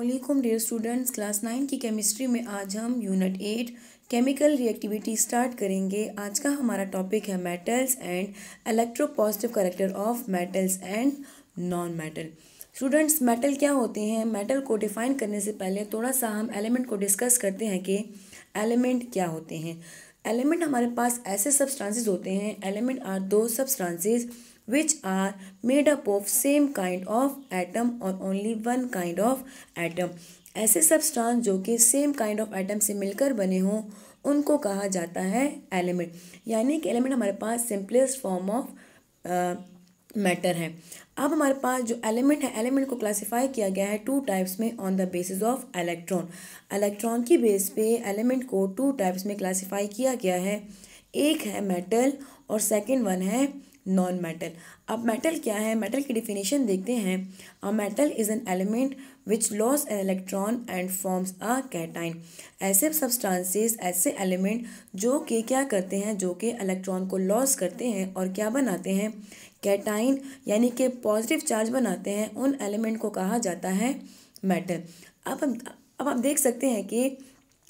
अल्लाम dear students class nine की chemistry में आज हम unit eight chemical reactivity start करेंगे आज का हमारा टॉपिक है metals and electro positive character of metals and non metal students metal क्या होते हैं मेटल को डिफाइन करने से पहले थोड़ा सा हम एलिमेंट को डिस्कस करते हैं कि एलिमेंट क्या होते हैं एलिमेंट हमारे पास ऐसे सब्सटेंसेस होते हैं element are those substances which are made up of same kind of atom और only one kind of atom ऐसे सब्सटेंस जो कि सेम काइंड ऑफ एटम से मिलकर बने हों उनको कहा जाता है एलिमेंट यानी कि एलिमेंट हमारे पास सिंपलेस्ट फॉर्म ऑफ मैटर है अब हमारे पास जो एलिमेंट है एलिमेंट को क्लासिफाई किया गया है टू टाइप्स में on the basis of electron electron की बेस पे एलिमेंट को टू टाइप्स में क्लासिफाई किया गया है एक है मेटल और सेकेंड वन है नॉन मेटल अब मेटल क्या है मेटल की डिफिनेशन देखते हैं a metal is an element which loses an electron and forms a cation ऐसे सब्सटेंसेस ऐसे एलिमेंट जो कि क्या करते हैं जो कि इलेक्ट्रॉन को लॉस करते हैं और क्या बनाते हैं कैटाइन यानी कि पॉजिटिव चार्ज बनाते हैं उन एलिमेंट को कहा जाता है मेटल अब हम अब आप देख सकते हैं कि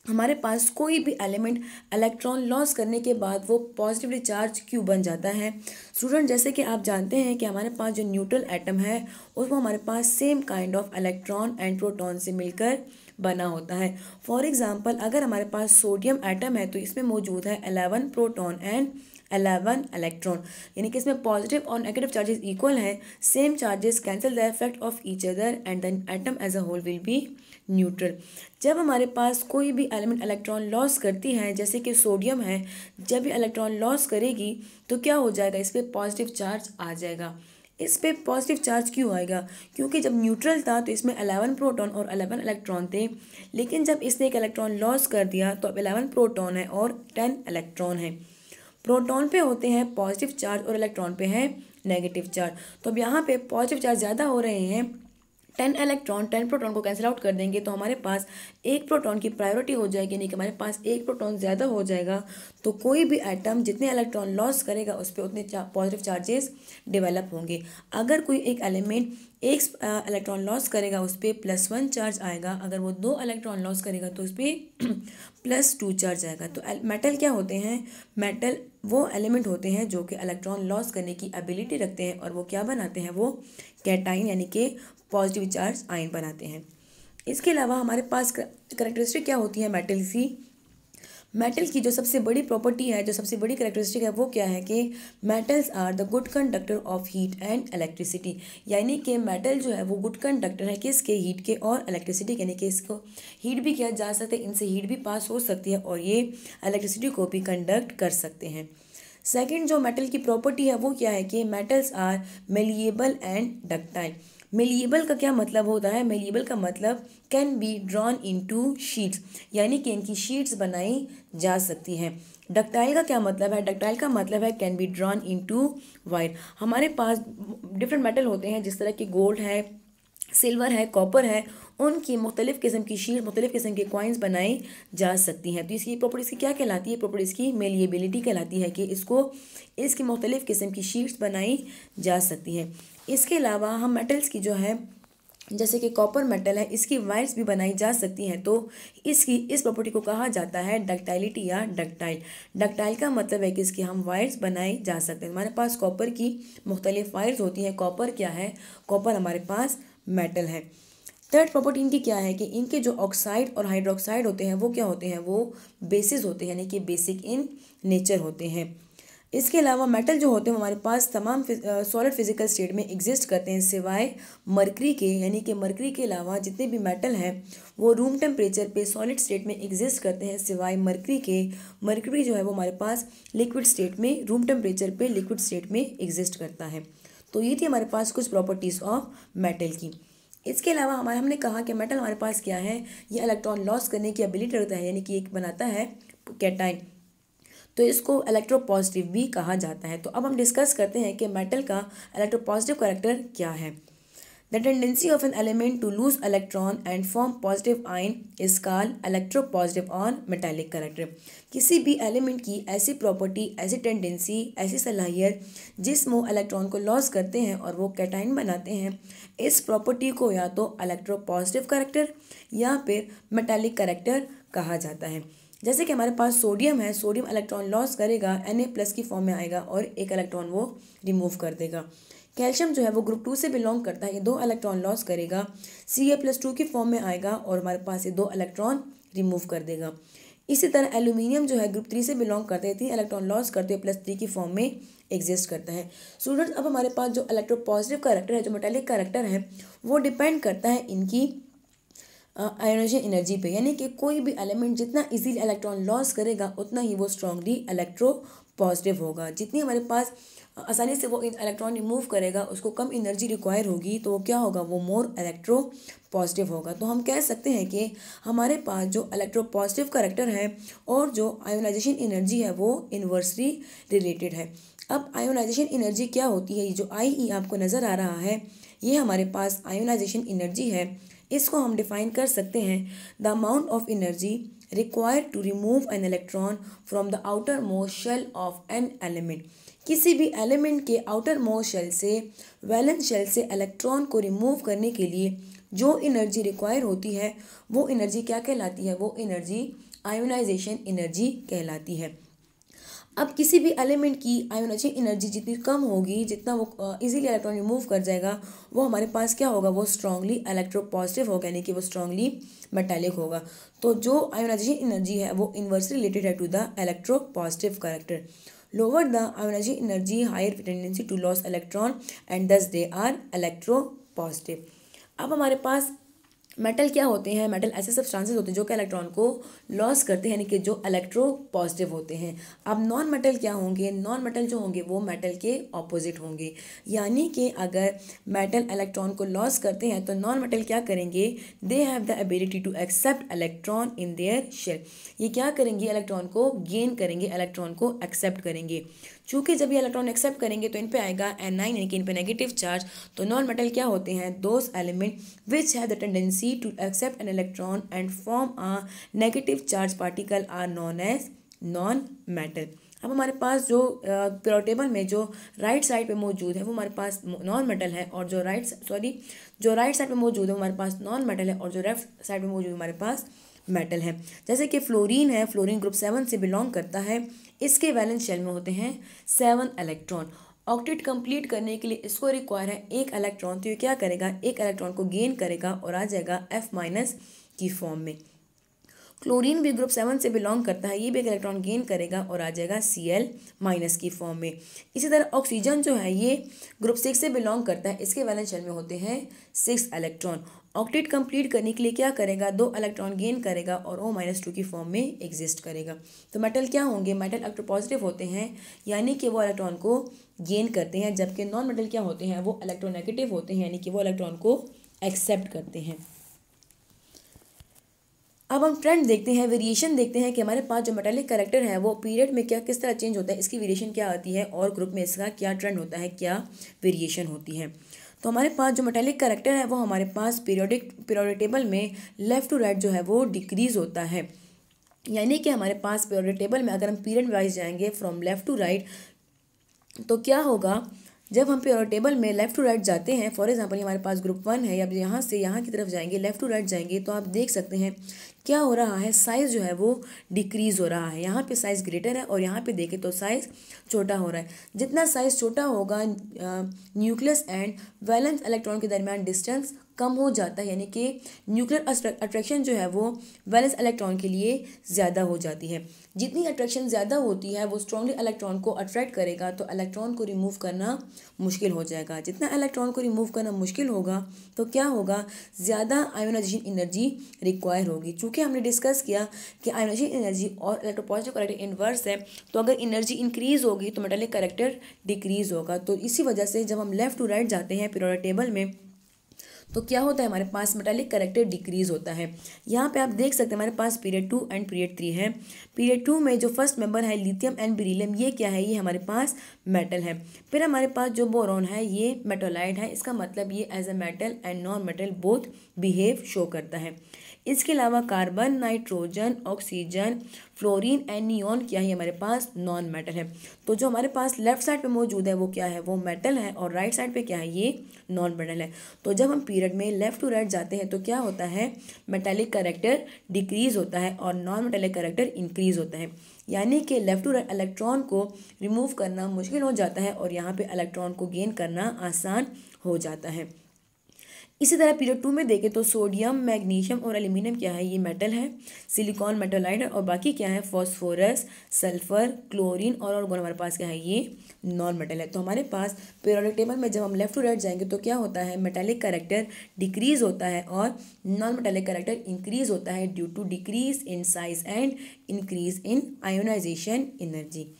हमारे पास कोई भी एलिमेंट इलेक्ट्रॉन लॉस करने के बाद वो पॉजिटिवली चार्ज क्यों बन जाता है स्टूडेंट जैसे कि आप जानते हैं कि हमारे पास जो न्यूट्रल एटम है उसको हमारे पास same kind of electron and proton से मिलकर बना होता है फॉर एग्ज़ाम्पल अगर हमारे पास सोडियम आइटम है तो इसमें मौजूद है eleven proton and eleven electron यानी कि इसमें पॉजिटिव और नेगेटिव चार्जेस इक्वल हैं same charges cancel the effect of each other and then atom as a whole will be neutral जब हमारे पास कोई भी एलिमेंट इलेक्ट्रॉन लॉस करती है जैसे कि सोडियम है जब भी इलेक्ट्रॉन लॉस करेगी तो क्या हो जाएगा इस पर पॉजिटिव चार्ज आ जाएगा इस पर पॉजिटिव चार्ज क्यों आएगा क्योंकि जब न्यूट्रल था तो इसमें अलेवन प्रोटॉन और अलेवन इलेक्ट्रॉन थे लेकिन जब इसने एक इलेक्ट्रॉन लॉस कर दिया तो अब अलेवन प्रोटॉन है और टेन इलेक्ट्रॉन है प्रोटॉन पे होते हैं पॉजिटिव चार्ज और इलेक्ट्रॉन पे है नेगेटिव चार्ज तो अब यहाँ पे पॉजिटिव चार्ज ज़्यादा हो रहे हैं टेन इलेक्ट्रॉन टेन प्रोटॉन को कैंसिल आउट कर देंगे तो हमारे पास एक प्रोटॉन की प्रायोरिटी हो जाएगी यानी कि हमारे पास एक प्रोटॉन ज़्यादा हो जाएगा तो कोई भी आइटम जितने इलेक्ट्रॉन लॉस करेगा उस पर उतने पॉजिटिव चार्जेस डेवलप होंगे अगर कोई एक एलिमेंट एक इलेक्ट्रॉन लॉस करेगा उस पर प्लस वन चार्ज आएगा अगर वो दो इलेक्ट्रॉन लॉस करेगा तो उस पर प्लस टू चार्ज आएगा तो मेटल क्या होते हैं मेटल वो एलिमेंट होते हैं जो कि इलेक्ट्रॉन लॉस करने की एबिलिटी रखते हैं और वो क्या बनाते हैं वो कैटाइन यानी कि पॉजिटिव चार्ज आयन बनाते हैं इसके अलावा हमारे पास करेक्टरिस्टिक क्या होती है मेटल की मेटल की जो सबसे बड़ी प्रॉपर्टी है जो सबसे बड़ी करेक्टरिस्टिक है वो क्या है कि metals are the good conductor of heat and electricity यानी कि मेटल जो है वो गुड कंडक्टर है किसके हीट के और इलेक्ट्रिसिटी यानी कि इसको हीट भी किया जा सकता है इनसे हीट भी पास हो सकती है और ये इलेक्ट्रिसिटी को भी कंडक्ट कर सकते हैं सेकंड जो मेटल की प्रॉपर्टी है वो क्या है कि metals are malleable and ductile malleable का क्या मतलब होता है मेलिएबल का मतलब can be drawn into sheets यानी कि इनकी शीट्स बनाई जा सकती हैं डक्टाइल का क्या मतलब है डक्टाइल का मतलब है can be drawn into wire हमारे पास डिफरेंट मेटल होते हैं जिस तरह के गोल्ड है सिल्वर है कॉपर है उनकी मुख्तलिफ़ किस्म की शीट मुख्तलिफ़ किस्म के कॉइन्स बनाई जा सकती हैं तो इसकी प्रॉपर्टीज़ की क्या कहलाती है प्रॉपर्टीज़ की मेलिएबिलिटी कहलाती है कि इसको इसकी मुख्तलिफ़ किस्म की शीट्स बनाई जा सकती हैं इसके अलावा हम मेटल्स की जो है जैसे कि कॉपर मेटल है इसकी वायर्स भी बनाई जा सकती हैं तो इसकी इस प्रॉपर्टी को कहा जाता है डक्टाइलिटी या डक्टाइल डक्टाइल का मतलब है कि इसकी हम वायर्स बनाई जा सकते हैं हमारे पास कॉपर की मुख्तलिफ वायर्स होती हैं कॉपर क्या है कॉपर हमारे पास मेटल है थर्ड प्रॉपर्टी इनकी क्या है कि इनके जो ऑक्साइड और हाइड्रोक्साइड होते हैं वो क्या होते हैं वो बेसिस होते हैं यानी कि बेसिक इन नेचर होते हैं इसके अलावा मेटल जो होते हैं हमारे पास तमाम सॉलिड फिजिकल स्टेट में एग्जिस्ट करते हैं सिवाय मरकरी के यानी कि मरकरी के अलावा जितने भी मेटल हैं वो रूम टेम्परेचर पे सॉलिड स्टेट में एग्जिस्ट करते हैं सिवाय मरकरी के मरकरी जो है वो हमारे पास लिक्विड स्टेट में रूम टेम्परेचर पे लिक्विड स्टेट में एग्जिस्ट करता है तो ये थी हमारे पास कुछ प्रॉपर्टीज़ ऑफ मेटल की इसके अलावा हमारे हमने कहा कि मेटल हमारे पास क्या है ये इलेक्ट्रॉन लॉस करने की एबिलिटी रखता है यानी कि एक बनाता है कैटाइन तो इसको इलेक्ट्रोपॉजिटिव भी कहा जाता है तो अब हम डिस्कस करते हैं कि मेटल का इलेक्ट्रोपॉजिटिव करेक्टर क्या है the tendency of an element to lose electron and form positive ion is call electro positive or metallic character किसी भी एलिमेंट की ऐसी प्रॉपर्टी ऐसी टेंडेंसी ऐसी सलाहियत जिसमें वो इलेक्ट्रॉन को लॉस करते हैं और वो कैटाइन बनाते हैं इस प्रॉपर्टी को या तो पॉजिटिव करेक्टर या फिर मेटेलिक करेक्टर कहा जाता है जैसे कि हमारे पास सोडियम है सोडियम इलेक्ट्रॉन लॉस करेगा एन ए प्लस की फॉर्म में आएगा और एक इलेक्ट्रॉन वो रिमूव कर देगा कैल्शियम जो है वो ग्रुप टू से बिलोंग करता है ये दो इलेक्ट्रॉन लॉस करेगा सी ए प्लस टू की फॉर्म में आएगा और हमारे पास ये दो इलेक्ट्रॉन रिमूव कर देगा इसी तरह एल्यूमिनियम जो है ग्रुप थ्री से बिलोंग करता है तीन इलेक्ट्रॉन लॉस करते हुए प्लस थ्री की फॉर्म में एग्जिस्ट करता है स्टूडेंट्स अब हमारे पास जो इलेक्ट्रो पॉजिटिव करेक्टर है जो मेटेलिक करेक्टर है वो डिपेंड करता है इनकी आयोनाइजेशन एनर्जी पे यानी कि कोई भी एलिमेंट जितना इजीली इलेक्ट्रॉन लॉस करेगा उतना ही वो स्ट्रांगली इलेक्ट्रो पॉजिटिव होगा जितनी हमारे पास आसानी से वो इलेक्ट्रॉन रिमूव करेगा उसको कम एनर्जी रिक्वायर होगी तो वो क्या होगा वो मोर इलेक्ट्रो पॉजिटिव होगा तो हम कह सकते हैं कि हमारे पास जो इलेक्ट्रो पॉजिटिव करेक्टर है और जो आयोनाइजेशन एनर्जी है वो इन्वर्सली रिलेटेड है अब आयोनाइजेशन एनर्जी क्या होती है ये जो आई ई e आपको नज़र आ रहा है ये हमारे पास आयोनाइजेशन एनर्जी है इसको हम डिफाइन कर सकते हैं the amount of energy require to remove an electron from the outer most shell of an element किसी भी एलिमेंट के आउटर मोशल शेल से वैलेंस शेल से इलेक्ट्रॉन को रिमूव करने के लिए जो एनर्जी रिक्वायर होती है वो एनर्जी क्या कहलाती है वो एनर्जी आयोनाइजेशन एनर्जी कहलाती है अब किसी भी एलिमेंट की आयोनाइजिंग एनर्जी जितनी कम होगी जितना वो इजीली इलेक्ट्रॉन रिमूव कर जाएगा वो हमारे पास क्या होगा वो स्ट्रांगली पॉजिटिव होगा यानी कि वो स्ट्रांगली मेटालिक होगा तो जो आयोनाइजेशन एनर्जी है वो इन्वर्सली रिलेटेड है to the electro positive character lower the the energy higher tendency to loss electron and thus they are electro positive अब हमारे पास मेटल क्या होते हैं मेटल ऐसे सब्सटेंसेस होते हैं जो कि इलेक्ट्रॉन को लॉस करते हैं यानी कि जो इलेक्ट्रो पॉजिटिव होते हैं अब नॉन मेटल क्या होंगे नॉन मेटल जो होंगे वो मेटल के ऑपोजिट होंगे यानी कि अगर मेटल इलेक्ट्रॉन को लॉस करते हैं तो नॉन मेटल क्या करेंगे they have the ability to accept electron in their shell ये क्या करेंगे इलेक्ट्रॉन को गेन करेंगे इलेक्ट्रॉन को एक्सेप्ट करेंगे चूंकि जब ये इलेक्ट्रॉन एक्सेप्ट करेंगे तो इन पर आएगा एन नाइन यानी कि इन पे नेगेटिव चार्ज तो नॉन मेटल क्या होते हैं those element which have the tendency to accept an electron and form a negative charge particle are known as non metal अब हमारे पास जो प्योर में जो राइट साइड पे मौजूद है वो हमारे पास नॉन मेटल है और जो राइट सॉरी जो राइट साइड पे मौजूद है हमारे पास नॉन मेटल है और जो लेफ्ट साइड पे मौजूद है हमारे पास मेटल है जैसे कि फ्लोरीन है फ्लोरीन ग्रुप सेवन से बिलोंग करता है इसके वैलेंस शेल में होते हैं सेवन इलेक्ट्रॉन ऑक्टेट कंप्लीट करने के लिए इसको रिक्वायर है एक इलेक्ट्रॉन तो ये क्या करेगा एक इलेक्ट्रॉन को गेन करेगा और आ जाएगा एफ माइनस की फॉर्म में क्लोरीन भी ग्रुप सेवन से बिलोंग करता है ये भी एक इलेक्ट्रॉन गेन करेगा और आ जाएगा सी एल माइनस की फॉर्म में इसी तरह ऑक्सीजन जो है ये ग्रुप सिक्स से बिलोंग करता है इसके वैलेंस शेल में होते हैं सिक्स इलेक्ट्रॉन ऑक्टेट कंप्लीट करने के लिए क्या करेगा दो इलेक्ट्रॉन गेन करेगा और ओ माइनस टू की फॉर्म में एग्जिस्ट करेगा तो मेटल क्या होंगे मेटल पॉजिटिव होते हैं यानी कि वो इलेक्ट्रॉन को गेन करते हैं जबकि नॉन मेटल क्या होते हैं वो इलेक्ट्रॉन नेगेटिव होते हैं यानी कि वो इलेक्ट्रॉन को एक्सेप्ट करते हैं अब हम ट्रेंड देखते हैं वेरिएशन देखते हैं कि हमारे पास जो मेटेलिक करेक्टर है वो पीरियड में क्या किस तरह चेंज होता है इसकी वेरिएशन क्या आती है और ग्रुप में इसका क्या ट्रेंड होता है क्या वेरिएशन होती है तो हमारे पास जो मेटेलिक करेक्टर है वो हमारे पास पीरियोडिक पीरियोडिक टेबल में लेफ़्ट टू राइट जो है वो डिक्रीज़ होता है यानी कि हमारे पास पीरियोडिक टेबल में अगर हम पीरियड वाइज जाएंगे फ्रॉम लेफ़्ट टू राइट तो क्या होगा जब हम टेबल में लेफ्ट टू राइट जाते हैं फॉर एग्जाम्पल हमारे पास ग्रुप वन है अब यहाँ से यहाँ की तरफ जाएंगे लेफ्ट टू राइट जाएंगे तो आप देख सकते हैं क्या हो रहा है साइज़ जो है वो डिक्रीज़ हो रहा है यहाँ पे साइज़ ग्रेटर है और यहाँ पे देखें तो साइज़ छोटा हो रहा है जितना साइज़ छोटा होगा न्यूक्लियस एंड वैलेंस इलेक्ट्रॉन के दरमियान डिस्टेंस कम हो जाता है यानी कि न्यूक्लियर अट्रैक्शन जो है वो वैलेंस इलेक्ट्रॉन के लिए ज़्यादा हो जाती है जितनी अट्रैक्शन ज़्यादा होती है वो स्ट्रॉन्गली इलेक्ट्रॉन को अट्रैक्ट करेगा तो इलेक्ट्रॉन को रिमूव करना मुश्किल हो जाएगा जितना इलेक्ट्रॉन को रिमूव करना मुश्किल होगा तो क्या होगा ज़्यादा आयोनाइजेशन एनर्जी रिक्वायर होगी चूँकि हमने डिस्कस किया कि आयोनाइजेशन एनर्जी और इलेक्ट्रोपॉजिटिव करेक्टर इन्वर्स है तो अगर एनर्जी इंक्रीज़ होगी तो मेटेलिक करेक्टर डिक्रीज़ होगा तो इसी वजह से जब हम लेफ़्ट टू राइट जाते हैं पिरोडा टेबल में तो क्या होता है हमारे पास मेटालिक करेक्टर डिक्रीज होता है यहाँ पे आप देख सकते हैं हमारे पास period two and period three है पीरियड टू में जो फर्स्ट मेंबर है लिथियम एंड बिरीलियम ये क्या है ये हमारे पास मेटल है फिर हमारे पास जो बोरोन है ये मेटोलाइड है इसका मतलब ये as a metal and non metal both behave show करता है इसके अलावा carbon nitrogen oxygen fluorine and neon क्या है हमारे पास नॉन मेटल है तो जो हमारे पास लेफ्ट साइड पे मौजूद है वो क्या है वो मेटल है और राइट साइड पे क्या है ये नॉन मेटल है तो जब हम पीरियड में लेफ्ट टू राइट जाते हैं तो क्या होता है मेटेलिक करेक्टर डिक्रीज होता है और नॉन मेटेलिक करेक्टर इंक्रीज होता है यानी कि लेफ्ट टू राइट इलेक्ट्रॉन को रिमूव करना मुश्किल हो जाता है और यहाँ पे इलेक्ट्रॉन को गेन करना आसान हो जाता है इसी तरह पीरियड टू में देखें तो सोडियम मैग्नीशियम और एल्यूमिनियम क्या है ये मेटल है सिलिकॉन मेटोलाइड है और बाकी क्या है फॉस्फोरस सल्फर क्लोरीन और और हमारे पास क्या है ये नॉन मेटल है तो हमारे पास पीरियोडिक टेबल में जब हम लेफ्ट टू राइट जाएंगे तो क्या होता है मेटेलिक करेक्टर डिक्रीज होता है और नॉन मेटेलिक करेक्टर इंक्रीज होता है due to decrease in size and increase in ionization energy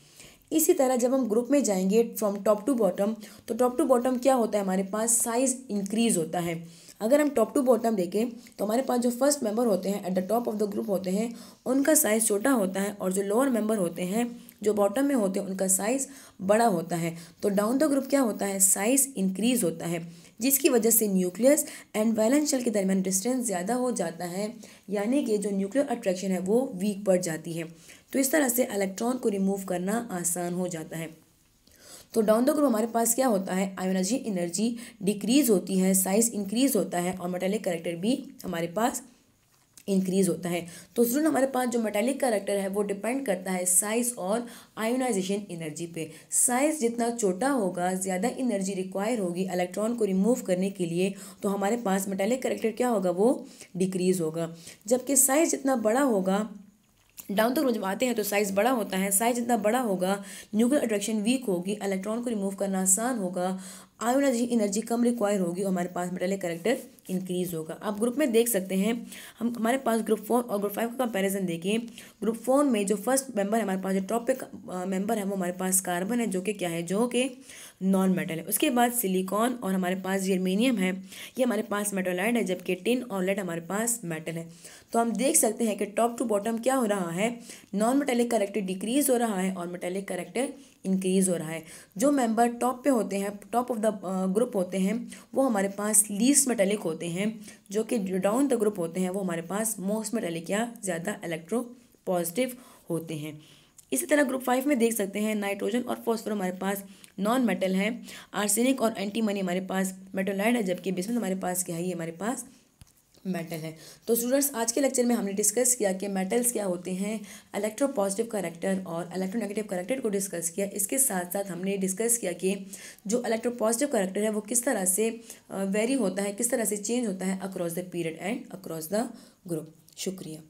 इसी तरह जब हम ग्रुप में जाएंगे फ्रॉम टॉप टू बॉटम तो टॉप टू बॉटम क्या होता है हमारे पास साइज़ इंक्रीज़ होता है अगर हम टॉप टू बॉटम देखें तो हमारे पास जो फर्स्ट मेंबर होते हैं at the top of the group होते हैं उनका साइज़ छोटा होता है और जो लोअर मेंबर होते हैं जो बॉटम में होते हैं उनका साइज़ बड़ा होता है तो डाउन द ग्रुप क्या होता है साइज़ इंक्रीज़ होता है जिसकी वजह से न्यूक्लियस एंड वैलेंशल के दरमियान डिस्टेंस ज़्यादा हो जाता है यानी कि जो न्यूक्लियर अट्रैक्शन है वो वीक पड़ जाती है तो इस तरह से इलेक्ट्रॉन को रिमूव करना आसान हो जाता है तो डाउन द ग्रुप हमारे पास क्या होता है आयोनाइजी एनर्जी डिक्रीज होती है साइज इंक्रीज होता है और मेटेलिक करेक्टर भी हमारे पास इंक्रीज होता है तो स्टूडेंट हमारे पास जो मेटेलिक करेक्टर है वो डिपेंड करता है साइज और आयोनाइजेशन एनर्जी पे साइज जितना छोटा होगा ज़्यादा एनर्जी रिक्वायर होगी इलेक्ट्रॉन को रिमूव करने के लिए तो हमारे पास मेटेलिक करेक्टर क्या होगा वो डिक्रीज़ होगा जबकि साइज जितना बड़ा होगा डाउन तक आते हैं तो साइज़ बड़ा होता है साइज जितना बड़ा होगा न्यूक्लियर अट्रैक्शन वीक होगी इलेक्ट्रॉन को रिमूव करना आसान होगा आयोनाइजिंग एनर्जी, कम रिक्वायर होगी और हमारे पास मेटेलिक करेक्टर इंक्रीज होगा आप ग्रुप में देख सकते हैं हम हमारे पास ग्रुप फोर और ग्रुप फाइव का कंपैरिजन देखिए ग्रुप फोर में जो फर्स्ट मेंबर हमारे पास जो टॉप पे मेंबर है वो हमारे पास कार्बन है जो कि क्या है जो कि नॉन मेटल है उसके बाद सिलिकॉन और हमारे पास जर्मेनियम है ये हमारे पास मेटोलाइड है जबकि टिन और लेड हमारे पास मेटल है तो हम देख सकते हैं कि टॉप टू बॉटम क्या हो रहा है नॉन मेटेलिक करेक्टर डिक्रीज हो रहा है और मेटेलिक करेक्टर इंक्रीज हो रहा है जो मेंबर टॉप पे होते हैं टॉप ऑफ द ग्रुप होते हैं वो हमारे पास लीस्ट मेटेलिक होते हैं जो कि डाउन द ग्रुप होते हैं वो हमारे पास मोस्ट मेटेलिक या ज़्यादा इलेक्ट्रो पॉजिटिव होते हैं इसी तरह ग्रुप फाइव में देख सकते हैं नाइट्रोजन और फॉस्फर हमारे पास नॉन मेटल है आर्सेनिक और एंटीमनी हमारे पास मेटोलाइड है जबकि बेसमेंट हमारे पास क्या है ये हमारे पास मेटल है तो स्टूडेंट्स आज के लेक्चर में हमने डिस्कस किया कि मेटल्स क्या होते हैं इलेक्ट्रो पॉजिटिव करेक्टर और इलेक्ट्रोनेगेटिव करेक्टर को डिस्कस किया इसके साथ साथ हमने डिस्कस किया कि जो इलेक्ट्रो पॉजिटिव करेक्टर है वो किस तरह से वेरी होता है किस तरह से चेंज होता है across the period and across the group शुक्रिया